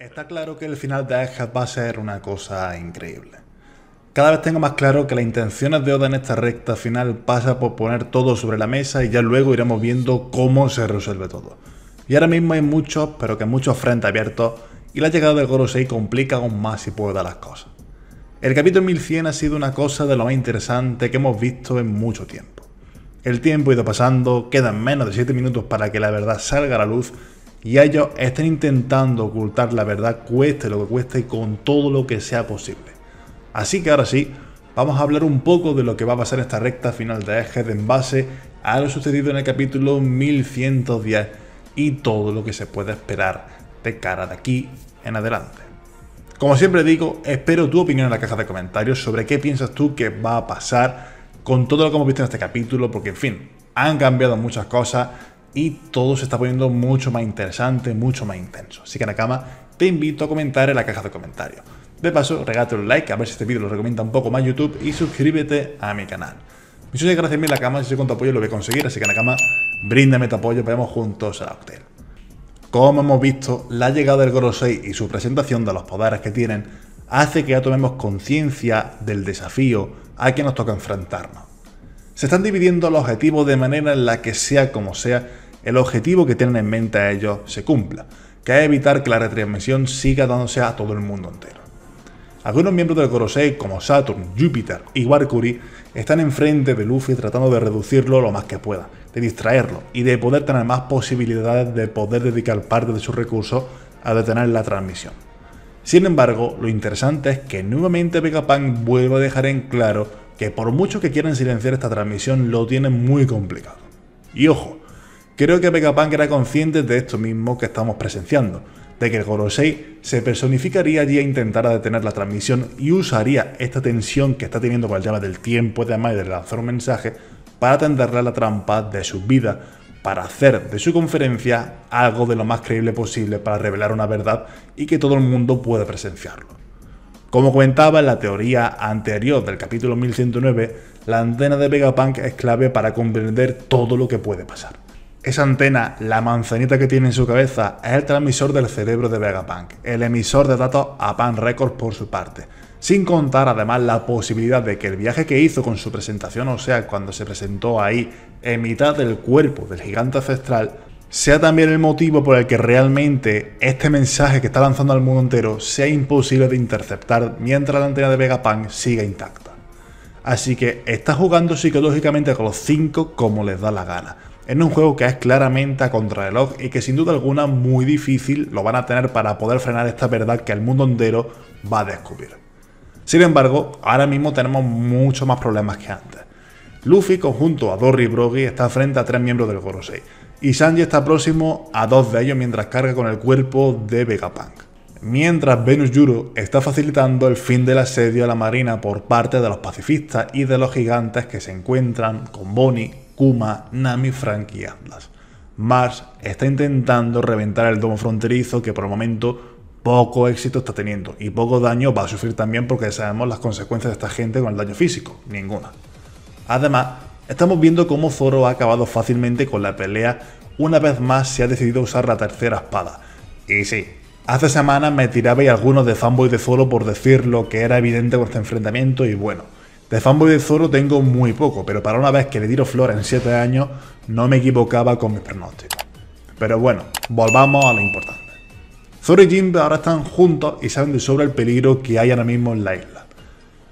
Está claro que el final de Aeshat va a ser una cosa increíble. Cada vez tengo más claro que las intenciones de Oda en esta recta final pasa por poner todo sobre la mesa y ya luego iremos viendo cómo se resuelve todo. Y ahora mismo hay muchos, pero que muchos frentes abiertos y la llegada del Gorosei complica aún más si puede dar las cosas. El capítulo 1100 ha sido una cosa de lo más interesante que hemos visto en mucho tiempo. El tiempo ha ido pasando, quedan menos de 7 minutos para que la verdad salga a la luz y ellos están intentando ocultar la verdad cueste lo que cueste y con todo lo que sea posible. Así que ahora sí, vamos a hablar un poco de lo que va a pasar en esta recta final de Ejes de envase a lo sucedido en el capítulo 1110 y todo lo que se puede esperar de cara de aquí en adelante. Como siempre digo, espero tu opinión en la caja de comentarios sobre qué piensas tú que va a pasar con todo lo que hemos visto en este capítulo, porque en fin, han cambiado muchas cosas y todo se está poniendo mucho más interesante, mucho más intenso. Así que Nakama, te invito a comentar en la caja de comentarios. De paso, regálate un like, a ver si este vídeo lo recomienda un poco más YouTube y suscríbete a mi canal. Muchas gracias Nakama, si se con tu apoyo lo voy a conseguir, así que Nakama, bríndame tu apoyo, vayamos juntos a la hotel. Como hemos visto, la llegada del Gorosei y su presentación de los poderes que tienen hace que ya tomemos conciencia del desafío a quien nos toca enfrentarnos. Se están dividiendo los objetivos de manera en la que sea como sea, el objetivo que tienen en mente a ellos se cumpla, que es evitar que la retransmisión siga dándose a todo el mundo entero. Algunos miembros del Corosei, como Saturn, Júpiter y Warcuri, están enfrente de Luffy tratando de reducirlo lo más que pueda, de distraerlo y de poder tener más posibilidades de poder dedicar parte de sus recursos a detener la transmisión. Sin embargo, lo interesante es que nuevamente Vegapunk vuelve a dejar en claro que por mucho que quieran silenciar esta transmisión, lo tienen muy complicado. Y ojo, creo que Vegapunk era consciente de esto mismo que estamos presenciando, de que el Gorosei se personificaría allí e intentara detener la transmisión y usaría esta tensión que está teniendo con el tema del tiempo de Amaya de lanzar un mensaje para atenderle a la trampa de su vida para hacer de su conferencia algo de lo más creíble posible para revelar una verdad y que todo el mundo pueda presenciarlo. Como comentaba en la teoría anterior del capítulo 1109, la antena de Vegapunk es clave para comprender todo lo que puede pasar. Esa antena, la manzanita que tiene en su cabeza, es el transmisor del cerebro de Vegapunk, el emisor de datos a Pan Records por su parte, sin contar además la posibilidad de que el viaje que hizo con su presentación, o sea, cuando se presentó ahí en mitad del cuerpo del gigante ancestral, sea también el motivo por el que realmente este mensaje que está lanzando al mundo entero sea imposible de interceptar mientras la antena de Vegapunk siga intacta. Así que está jugando psicológicamente con los 5 como les da la gana. En un juego que es claramente a contrarreloj y que sin duda alguna muy difícil lo van a tener para poder frenar esta verdad que el mundo entero va a descubrir. Sin embargo, ahora mismo tenemos muchos más problemas que antes. Luffy, conjunto a Dory y Brogy, está frente a tres miembros del Gorosei, y Sanji está próximo a dos de ellos mientras carga con el cuerpo de Vegapunk. Mientras Venus Yuro está facilitando el fin del asedio a la marina por parte de los pacifistas y de los gigantes que se encuentran con Bonnie, Kuma, Nami, Frank y Atlas. Mars está intentando reventar el domo fronterizo que por el momento poco éxito está teniendo y poco daño va a sufrir también porque sabemos las consecuencias de esta gente con el daño físico, ninguna. Además, estamos viendo cómo Zoro ha acabado fácilmente con la pelea una vez más se ha decidido usar la tercera espada. Y sí, hace semanas me tirabais algunos de fanboy de Zoro por decir lo que era evidente con este enfrentamiento y bueno, de fanboy de Zoro tengo muy poco, pero para una vez que le tiro flor en 7 años no me equivocaba con mis pronósticos. Pero bueno, volvamos a lo importante. Zoro y Jinbe ahora están juntos y saben de sobra el peligro que hay ahora mismo en la isla.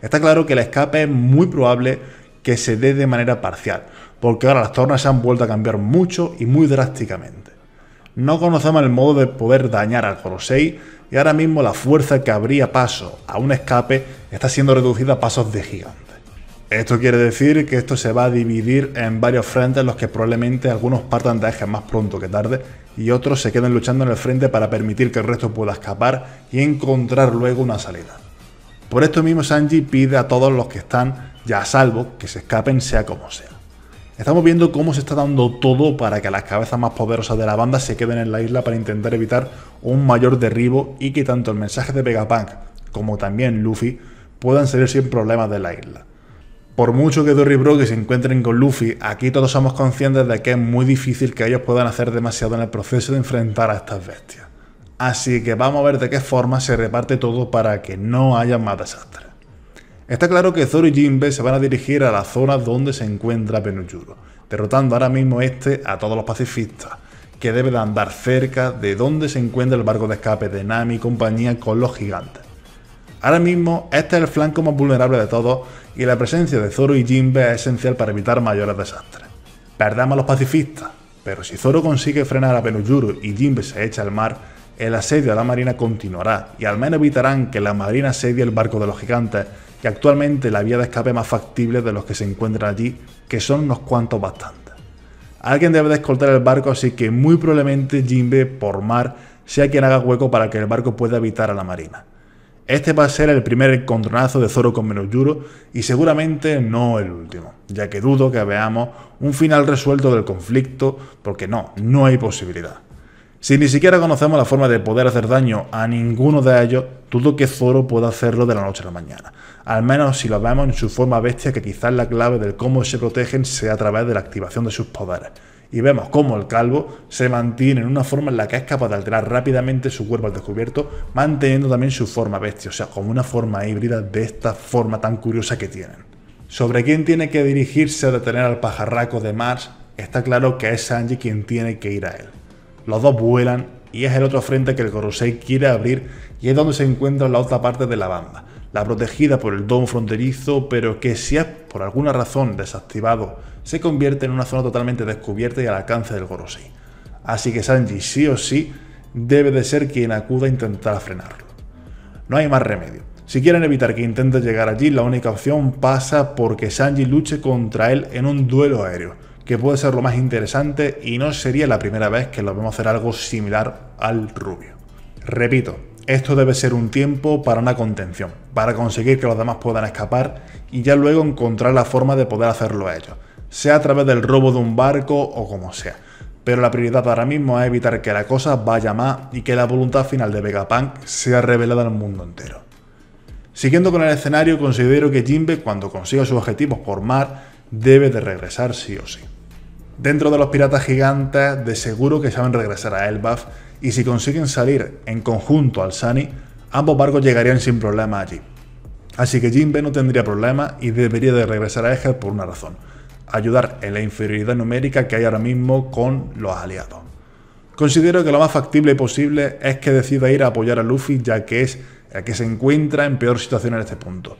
Está claro que el escape es muy probable que se dé de manera parcial, porque ahora las tornas se han vuelto a cambiar mucho y muy drásticamente. No conocemos el modo de poder dañar al Gorosei y ahora mismo la fuerza que habría paso a un escape está siendo reducida a pasos de gigante. Esto quiere decir que esto se va a dividir en varios frentes, en los que probablemente algunos partan de eje más pronto que tarde y otros se queden luchando en el frente para permitir que el resto pueda escapar y encontrar luego una salida. Por esto mismo Sanji pide a todos los que están ya a salvo que se escapen sea como sea. Estamos viendo cómo se está dando todo para que las cabezas más poderosas de la banda se queden en la isla para intentar evitar un mayor derribo y que tanto el mensaje de Vegapunk como también Luffy puedan salir sin problemas de la isla. Por mucho que Dory y se encuentren con Luffy, aquí todos somos conscientes de que es muy difícil que ellos puedan hacer demasiado en el proceso de enfrentar a estas bestias. Así que vamos a ver de qué forma se reparte todo para que no haya más desastres. Está claro que Zoro y Jinbe se van a dirigir a la zona donde se encuentra Penuyuro, derrotando ahora mismo este a todos los pacifistas, que deben andar cerca de donde se encuentra el barco de escape de Nami y compañía con los gigantes. Ahora mismo, este es el flanco más vulnerable de todos y la presencia de Zoro y Jinbe es esencial para evitar mayores desastres. Perdamos a los pacifistas, pero si Zoro consigue frenar a penuyuru y Jinbe se echa al mar, el asedio a la marina continuará y al menos evitarán que la marina asedie el barco de los gigantes, que actualmente la vía de escape más factible de los que se encuentran allí, que son unos cuantos bastantes. Alguien debe de escoltar el barco, así que muy probablemente Jinbe, por mar, sea quien haga hueco para que el barco pueda evitar a la marina. Este va a ser el primer encontronazo de Zoro con Menoyuro y seguramente no el último, ya que dudo que veamos un final resuelto del conflicto porque no, no hay posibilidad. Si ni siquiera conocemos la forma de poder hacer daño a ninguno de ellos, dudo que Zoro pueda hacerlo de la noche a la mañana. Al menos si lo vemos en su forma bestia, que quizás la clave del cómo se protegen sea a través de la activación de sus poderes y vemos cómo el calvo se mantiene en una forma en la que es capaz de alterar rápidamente su cuerpo al descubierto, manteniendo también su forma bestia, o sea, como una forma híbrida de esta forma tan curiosa que tienen. Sobre quién tiene que dirigirse a detener al pajarraco de Mars, está claro que es Sanji quien tiene que ir a él. Los dos vuelan y es el otro frente que el Gorosei quiere abrir y es donde se encuentra la otra parte de la banda, la protegida por el don fronterizo, pero que si es por alguna razón desactivado se convierte en una zona totalmente descubierta y al alcance del Gorosei. Así que Sanji sí o sí debe de ser quien acuda a intentar frenarlo. No hay más remedio. Si quieren evitar que intente llegar allí, la única opción pasa porque Sanji luche contra él en un duelo aéreo, que puede ser lo más interesante y no sería la primera vez que lo vemos hacer algo similar al rubio. Repito, esto debe ser un tiempo para una contención, para conseguir que los demás puedan escapar y ya luego encontrar la forma de poder hacerlo a ellos sea a través del robo de un barco o como sea. Pero la prioridad ahora mismo es evitar que la cosa vaya más y que la voluntad final de Vegapunk sea revelada al mundo entero. Siguiendo con el escenario, considero que Jinbe, cuando consiga sus objetivos por mar, debe de regresar sí o sí. Dentro de los piratas gigantes, de seguro que saben regresar a Elbaf, y si consiguen salir en conjunto al Sunny ambos barcos llegarían sin problema allí. Así que Jinbe no tendría problema y debería de regresar a Eger por una razón ayudar en la inferioridad numérica que hay ahora mismo con los aliados. Considero que lo más factible posible es que decida ir a apoyar a Luffy ya que es el que se encuentra en peor situación en este punto.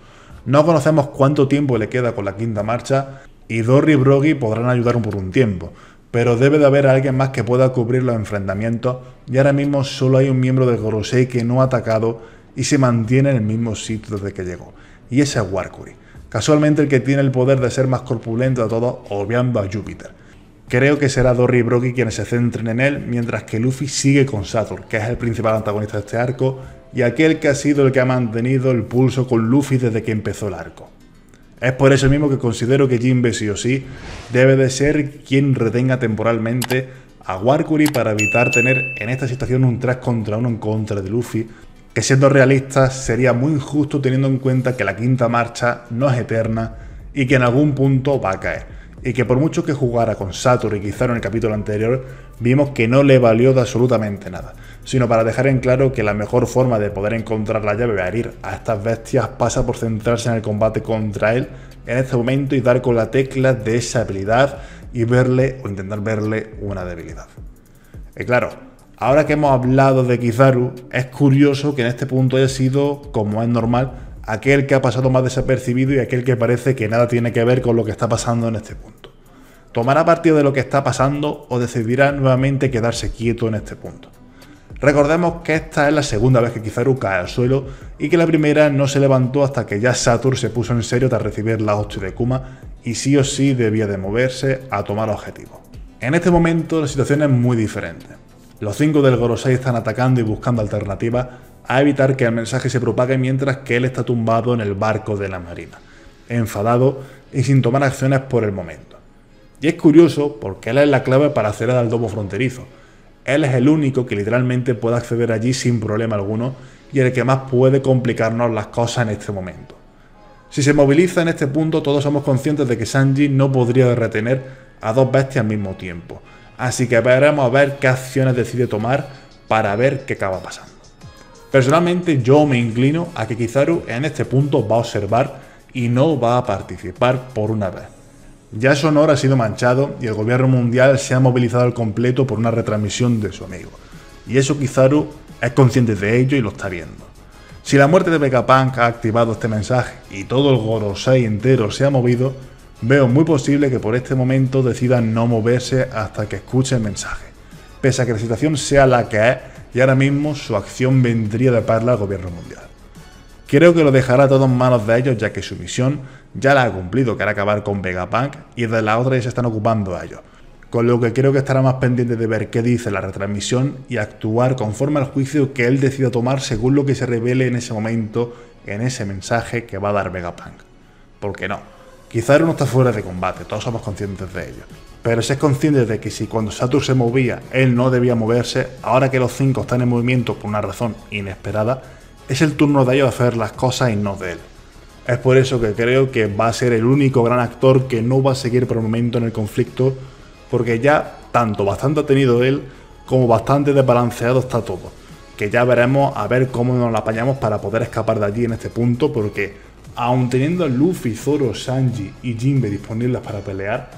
No conocemos cuánto tiempo le queda con la quinta marcha y Dory y Brogy podrán ayudar por un tiempo, pero debe de haber alguien más que pueda cubrir los enfrentamientos y ahora mismo solo hay un miembro de Gorosei que no ha atacado y se mantiene en el mismo sitio desde que llegó, y ese es Warcury. Casualmente el que tiene el poder de ser más corpulento de todos, obviando a Júpiter. Creo que será Dory y Brocky quienes se centren en él, mientras que Luffy sigue con Saturn, que es el principal antagonista de este arco, y aquel que ha sido el que ha mantenido el pulso con Luffy desde que empezó el arco. Es por eso mismo que considero que Jinbe sí o sí debe de ser quien retenga temporalmente a Warcury para evitar tener en esta situación un 3 contra 1 en contra de Luffy, que siendo realistas sería muy injusto teniendo en cuenta que la quinta marcha no es eterna y que en algún punto va a caer. Y que por mucho que jugara con Saturn y quizá en el capítulo anterior, vimos que no le valió de absolutamente nada, sino para dejar en claro que la mejor forma de poder encontrar la llave para herir a estas bestias pasa por centrarse en el combate contra él en este momento y dar con la tecla de esa habilidad y verle o intentar verle una debilidad. Y claro, Ahora que hemos hablado de Kizaru, es curioso que en este punto haya sido, como es normal, aquel que ha pasado más desapercibido y aquel que parece que nada tiene que ver con lo que está pasando en este punto. ¿Tomará partido de lo que está pasando o decidirá nuevamente quedarse quieto en este punto? Recordemos que esta es la segunda vez que Kizaru cae al suelo y que la primera no se levantó hasta que ya Satur se puso en serio tras recibir la hostia de Kuma y sí o sí debía de moverse a tomar objetivos. En este momento la situación es muy diferente. Los cinco del Gorosei están atacando y buscando alternativas a evitar que el mensaje se propague mientras que él está tumbado en el barco de la marina, enfadado y sin tomar acciones por el momento. Y es curioso porque él es la clave para acceder al domo fronterizo. Él es el único que literalmente puede acceder allí sin problema alguno y el que más puede complicarnos las cosas en este momento. Si se moviliza en este punto, todos somos conscientes de que Sanji no podría retener a dos bestias al mismo tiempo, Así que veremos a ver qué acciones decide tomar para ver qué acaba pasando. Personalmente yo me inclino a que Kizaru en este punto va a observar y no va a participar por una vez. Ya su honor ha sido manchado y el gobierno mundial se ha movilizado al completo por una retransmisión de su amigo. Y eso Kizaru es consciente de ello y lo está viendo. Si la muerte de Vegapunk ha activado este mensaje y todo el Gorosei entero se ha movido, veo muy posible que por este momento decida no moverse hasta que escuche el mensaje. Pese a que la situación sea la que es, y ahora mismo su acción vendría de parla al gobierno mundial. Creo que lo dejará todo en manos de ellos, ya que su misión ya la ha cumplido, que era acabar con Vegapunk, y de la otra ya se están ocupando a ellos. Con lo que creo que estará más pendiente de ver qué dice la retransmisión y actuar conforme al juicio que él decida tomar según lo que se revele en ese momento, en ese mensaje que va a dar Vegapunk. ¿Por qué no? Quizá uno está fuera de combate, todos somos conscientes de ello. Pero si es consciente de que si cuando Saturn se movía él no debía moverse, ahora que los cinco están en movimiento por una razón inesperada, es el turno de ellos de hacer las cosas y no de él. Es por eso que creo que va a ser el único gran actor que no va a seguir por el momento en el conflicto, porque ya tanto bastante ha tenido él como bastante desbalanceado está todo. Que ya veremos a ver cómo nos la apañamos para poder escapar de allí en este punto, porque aun teniendo a Luffy, Zoro, Sanji y Jinbe disponibles para pelear,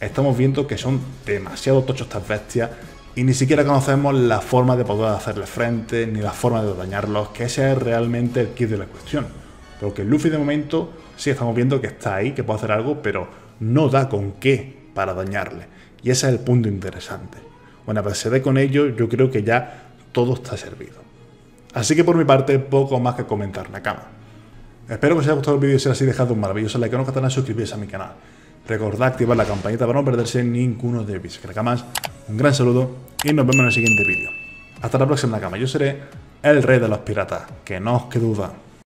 estamos viendo que son demasiado tochos estas bestias y ni siquiera conocemos la forma de poder hacerles frente ni la forma de dañarlos, que ese es realmente el kit de la cuestión. Porque Luffy de momento sí estamos viendo que está ahí, que puede hacer algo, pero no da con qué para dañarle. Y ese es el punto interesante. Bueno, pues se dé con ello, yo creo que ya todo está servido. Así que por mi parte, poco más que comentar, Nakama. Espero que os haya gustado el vídeo y si es así dejad un maravilloso like a no os y suscribiros a mi canal. Recordad activar la campanita para no perderse ninguno de mis más Un gran saludo y nos vemos en el siguiente vídeo. Hasta la próxima cama, yo seré el rey de los piratas, que no os quede duda.